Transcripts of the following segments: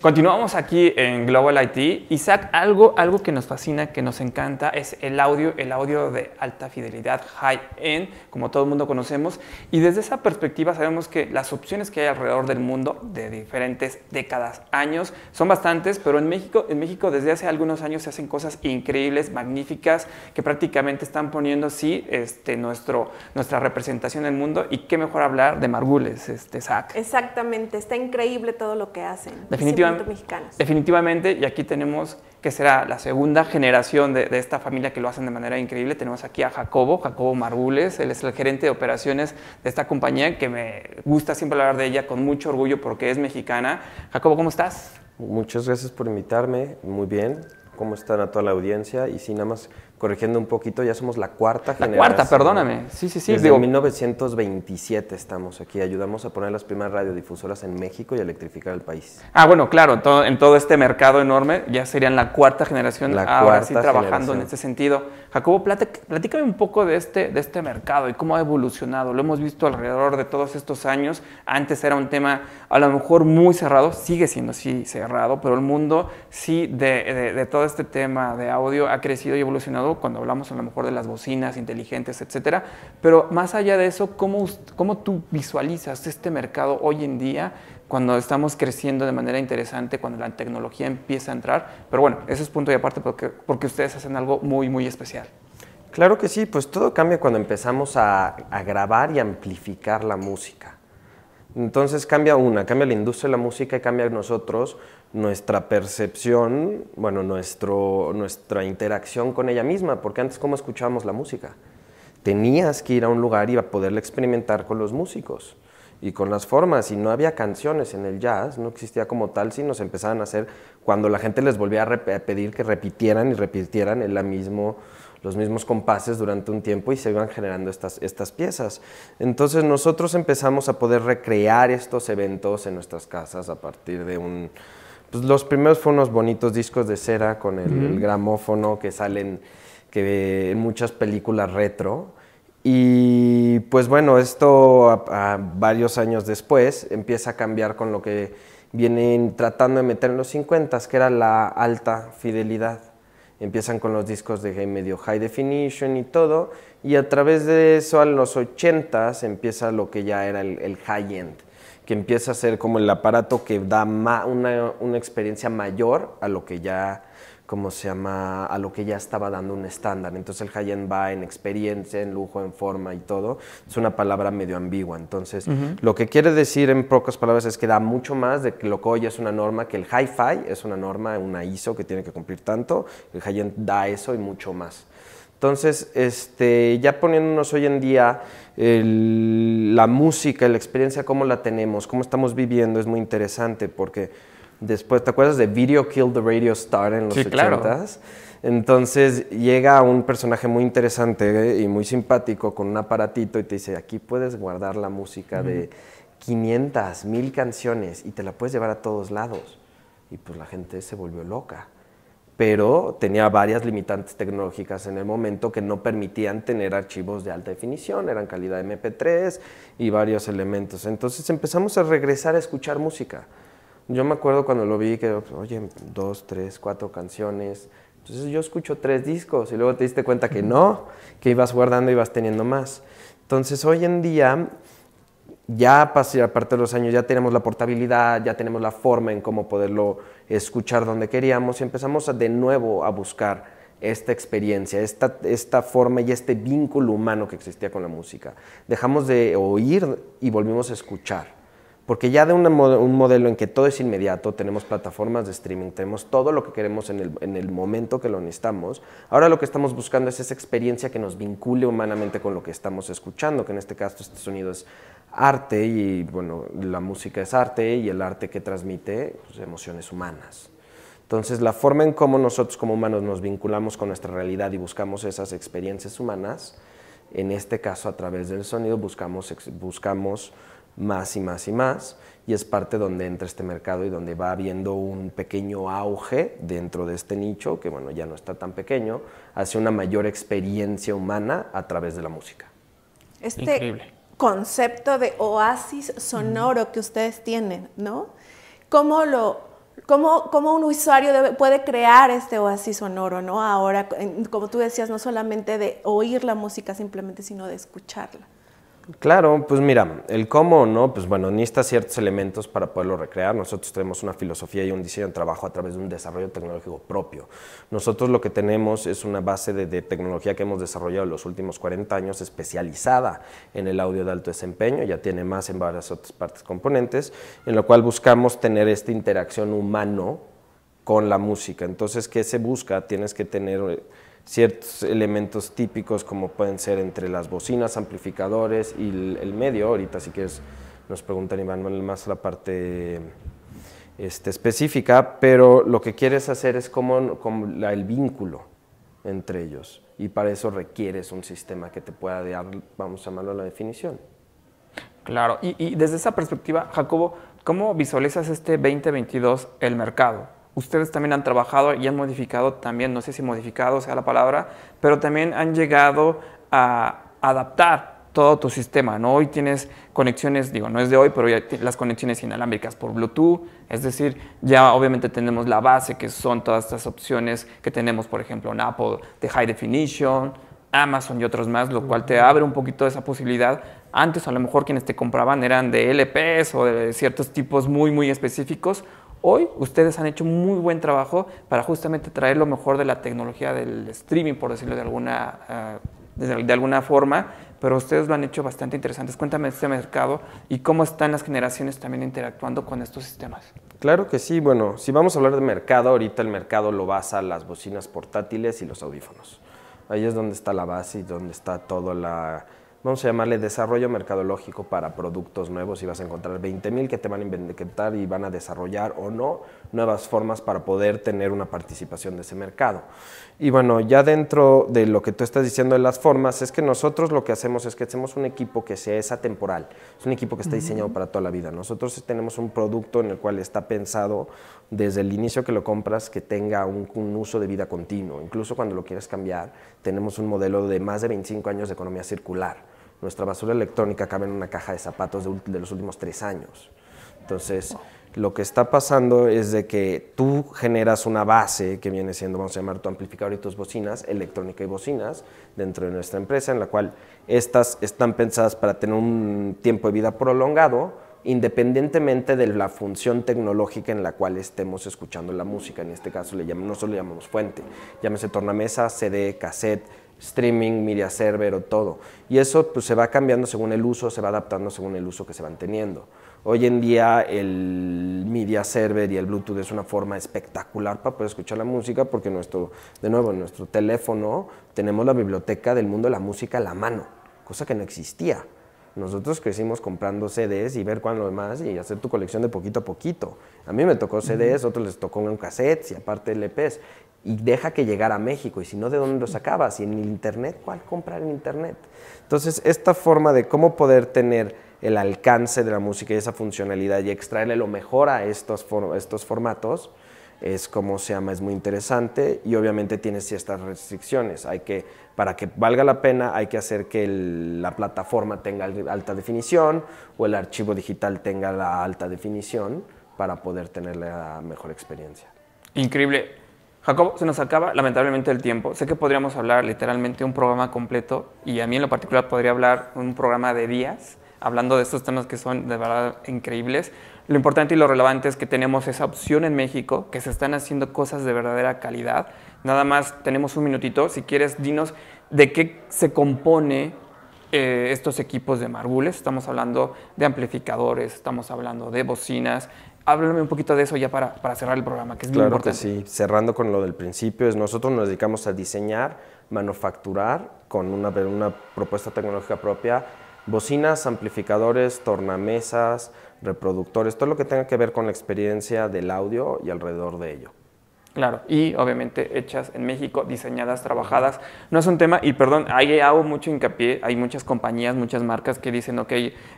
Continuamos aquí en Global IT. Isaac, algo, algo que nos fascina, que nos encanta, es el audio, el audio de alta fidelidad, high-end, como todo el mundo conocemos. Y desde esa perspectiva sabemos que las opciones que hay alrededor del mundo, de diferentes décadas, años, son bastantes, pero en México, en México desde hace algunos años se hacen cosas increíbles, magníficas, que prácticamente están poniendo así este, nuestro, nuestra representación en el mundo. Y qué mejor hablar de Margules, este, Isaac. Exactamente, está increíble todo lo que hacen. Definitivamente Definitivamente, y aquí tenemos que será la segunda generación de, esta familia que lo hacen de manera increíble. Tenemos aquí a Jacobo, Jacobo Margules, él es el gerente de operaciones de esta compañía que me gusta siempre hablar de ella con mucho orgullo porque es mexicana. Jacobo, ¿cómo estás? Muchas gracias por invitarme, muy bien. ¿Cómo están a toda la audiencia? Y sí, nada más corrigiendo un poquito, ya somos la cuarta generación. La cuarta, perdóname. Sí, sí, sí. Desde 1927 estamos aquí. Ayudamos a poner las primeras radiodifusoras en México y a electrificar el país. Ah, bueno, claro. En todo, este mercado enorme ya serían la cuarta generación ahora sí trabajando en este sentido. Jacobo, platícame un poco de este, de este mercado y cómo ha evolucionado. Lo hemos visto alrededor de todos estos años. Antes era un tema a lo mejor muy cerrado, sigue siendo así cerrado, pero el mundo sí de todo este tema de audio ha crecido y evolucionado cuando hablamos a lo mejor de las bocinas inteligentes, etcétera, pero más allá de eso, ¿cómo, tú visualizas este mercado hoy en día cuando estamos creciendo de manera interesante, cuando la tecnología empieza a entrar? Pero bueno, ese es punto y aparte porque, ustedes hacen algo muy, muy especial. Claro que sí, pues todo cambia cuando empezamos a, a grabar y amplificar la música. Entonces cambia una, cambia la industria de la música y cambia nosotros, nuestra percepción, bueno, nuestro, nuestra interacción con ella misma, porque antes cómo escuchábamos la música. Tenías que ir a un lugar y a poderla experimentar con los músicos y con las formas, y no había canciones en el jazz, no existía como tal, si nos empezaban a hacer cuando la gente les volvía a, a pedir que repitieran y repitieran el mismo los mismos compases durante un tiempo y se iban generando estas, estas piezas. Entonces nosotros empezamos a poder recrear estos eventos en nuestras casas a partir de un... Pues los primeros fueron unos bonitos discos de cera con el, gramófono que salen que en muchas películas retro. Y pues bueno, esto varios años después empieza a cambiar con lo que vienen tratando de meter en los 50, que era la alta fidelidad empiezan con los discos de medio high definition y todo, y a través de eso a los 80s empieza lo que ya era el, high end, que empieza a ser como el aparato que da una, una, experiencia mayor a lo que ya como se llama, a lo que ya estaba dando un estándar. Entonces el high-end va en experiencia, en lujo, en forma y todo. Es una palabra medio ambigua. Entonces, lo que quiere decir en pocas palabras es que da mucho más de que lo que hoy es una norma, que el hi-fi es una norma, una ISO que tiene que cumplir tanto. El high-end da eso y mucho más. Entonces, este, ya poniéndonos hoy en día la música, la experiencia, cómo la tenemos, cómo estamos viviendo, es muy interesante porque Después, ¿te acuerdas de Video Kill the Radio Star en los sí, Entonces llega un personaje muy interesante y muy simpático con un aparatito y te dice, aquí puedes guardar la música de 500, 1000 canciones y te la puedes llevar a todos lados. Y pues la gente se volvió loca. Pero tenía varias limitantes tecnológicas en el momento que no permitían tener archivos de alta definición, eran calidad MP3 y varios elementos. Entonces empezamos a regresar a escuchar música. Yo me acuerdo cuando lo vi que, oye, dos, tres, cuatro canciones. Entonces yo escucho tres discos y luego te diste cuenta que no, que ibas guardando, y ibas teniendo más. Entonces hoy en día, ya a partir de los años, ya tenemos la portabilidad, ya tenemos la forma en cómo poderlo escuchar donde queríamos y empezamos de nuevo a buscar esta experiencia, esta forma y este vínculo humano que existía con la música. Dejamos de oír y volvimos a escuchar. Porque ya de un modelo en que todo es inmediato, tenemos plataformas de streaming, tenemos todo lo que queremos en el, en el, momento que lo necesitamos, ahora lo que estamos buscando es esa experiencia que nos vincule humanamente con lo que estamos escuchando, que en este caso este sonido es arte y bueno, la música es arte y el arte que transmite pues, emociones humanas. Entonces la forma en cómo nosotros como humanos nos vinculamos con nuestra realidad y buscamos esas experiencias humanas, en este caso a través del sonido buscamos... Buscamos más y más y más, y es parte donde entra este mercado y donde va habiendo un pequeño auge dentro de este nicho, que bueno, ya no está tan pequeño, hacia una mayor experiencia humana a través de la música. Este concepto de oasis sonoro que ustedes tienen, ¿no? ¿Cómo un usuario puede crear este oasis sonoro, ¿no? Ahora, como tú decías, no solamente de oír la música simplemente, sino de escucharla. Claro, pues mira, el cómo, ¿no? Pues bueno, necesitas ciertos elementos para poderlo recrear. Nosotros tenemos una filosofía y un diseño de trabajo a través de un desarrollo tecnológico propio. Nosotros lo que tenemos es una base de, tecnología que hemos desarrollado en los últimos 40 años especializada en el audio de alto desempeño, ya tiene más en varias otras partes componentes, en lo cual buscamos tener esta interacción humano con la música. Entonces, ¿qué se busca? Tienes que tener ciertos elementos típicos como pueden ser entre las bocinas, amplificadores y el, medio. Ahorita sí que nos preguntan Iván más la parte este, específica, pero lo que quieres hacer es como, el vínculo entre ellos y para eso requieres un sistema que te pueda dar, vamos a llamarlo la definición. Claro, y, y desde esa perspectiva, Jacobo, ¿cómo visualizas este 2022 el mercado? ustedes también han trabajado y han modificado también, no sé si modificado sea la palabra, pero también han llegado a adaptar todo tu sistema, ¿no? Hoy tienes conexiones, digo, no es de hoy, pero ya las conexiones inalámbricas por Bluetooth, es decir, ya obviamente tenemos la base que son todas estas opciones que tenemos, por ejemplo, en Apple de High Definition, Amazon y otros más, lo cual te abre un poquito esa posibilidad. Antes a lo mejor quienes te compraban eran de LPs o de ciertos tipos muy, muy específicos, Hoy ustedes han hecho muy buen trabajo para justamente traer lo mejor de la tecnología del streaming, por decirlo de alguna, eh, alguna forma, pero ustedes lo han hecho bastante interesante. Cuéntame este mercado y cómo están las generaciones también interactuando con estos sistemas. Claro que sí, bueno, si vamos a hablar de mercado, ahorita el mercado lo basa las bocinas portátiles y los audífonos. Ahí es donde está la base y donde está toda la vamos a llamarle desarrollo mercadológico para productos nuevos y vas a encontrar 20.000 que te van a inventar y van a desarrollar o no nuevas formas para poder tener una participación de ese mercado. Y bueno, ya dentro de lo que tú estás diciendo de las formas, es que nosotros lo que hacemos es que hacemos un equipo que sea es atemporal, es un equipo que está diseñado para toda la vida. Nosotros tenemos un producto en el cual está pensado desde el inicio que lo compras que tenga un, un uso de vida continuo. Incluso cuando lo quieres cambiar, tenemos un modelo de más de 25 años de economía circular. Nuestra basura electrónica cabe en una caja de zapatos de, los últimos tres años. Entonces, lo que está pasando es de que tú generas una base que viene siendo, vamos a llamar tu amplificador y tus bocinas, electrónica y bocinas, dentro de nuestra empresa, en la cual estas están pensadas para tener un tiempo de vida prolongado, independientemente de la función tecnológica en la cual estemos escuchando la música. En este caso, le solo le llamamos fuente. Llámese tornamesa, CD, cassette, streaming, media server o todo. Y eso pues, se va cambiando según el uso, se va adaptando según el uso que se van teniendo. Hoy en día el media server y el Bluetooth es una forma espectacular para poder escuchar la música porque de nuevo, en nuestro teléfono tenemos la biblioteca del mundo de la música a la mano, cosa que no existía. Nosotros crecimos comprando CDs y ver lo demás y hacer tu colección de poquito a poquito. A mí me tocó CDs, a otros les tocó un cassette y aparte LPs. Y deja que llegara a México. Y si no, ¿de dónde lo sacabas? Y en Internet, ¿cuál comprar en Internet? Entonces, esta forma de cómo poder tener el alcance de la música y esa funcionalidad y extraerle lo mejor a estos formatos, es como se llama, es muy interesante y obviamente tiene ciertas restricciones. Hay que, para que valga la pena, hay que hacer que la plataforma tenga alta definición o el archivo digital tenga la alta definición para poder tener la mejor experiencia. Increíble. Jacob, se nos acaba lamentablemente el tiempo. Sé que podríamos hablar literalmente un programa completo y a mí en lo particular podría hablar un programa de días hablando de estos temas que son de verdad increíbles. Lo importante y lo relevante es que tenemos esa opción en México, que se están haciendo cosas de verdadera calidad. Nada más tenemos un minutito, si quieres, dinos de qué se compone eh, estos equipos de Marbules. Estamos hablando de amplificadores, estamos hablando de bocinas. Háblame un poquito de eso ya para, para cerrar el programa, que es claro muy importante. Claro que sí. Cerrando con lo del principio, es nosotros nos dedicamos a diseñar, manufacturar con una propuesta tecnológica propia Bocinas, amplificadores, tornamesas, reproductores, todo lo que tenga que ver con la experiencia del audio y alrededor de ello. Claro, y obviamente hechas en México, diseñadas, trabajadas. No es un tema, y perdón, ahí hago mucho hincapié, hay muchas compañías, muchas marcas que dicen, ok,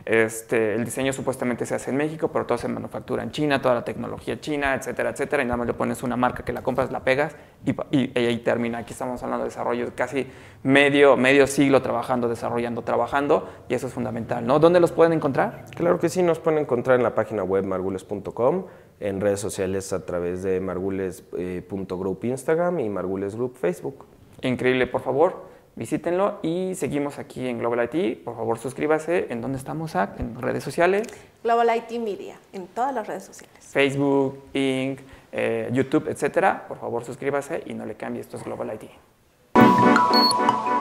este, el diseño supuestamente se hace en México, pero todo se manufactura en China, toda la tecnología china, etcétera, etcétera, y nada más le pones una marca que la compras, la pegas, y, y ahí termina. Aquí estamos hablando de desarrollo casi medio, medio siglo trabajando, desarrollando, trabajando, y eso es fundamental, ¿no? ¿Dónde los pueden encontrar? Claro que sí, nos pueden encontrar en la página web margules.com, en redes sociales a través de margules.group eh, Instagram y Margules Group Facebook. Increíble, por favor, visítenlo y seguimos aquí en Global IT. Por favor, suscríbase. ¿En dónde estamos, Zach? ¿En redes sociales? Global IT Media, en todas las redes sociales. Facebook, Inc., eh, YouTube, etcétera. Por favor, suscríbase y no le cambie. Esto es Global IT. Thank you.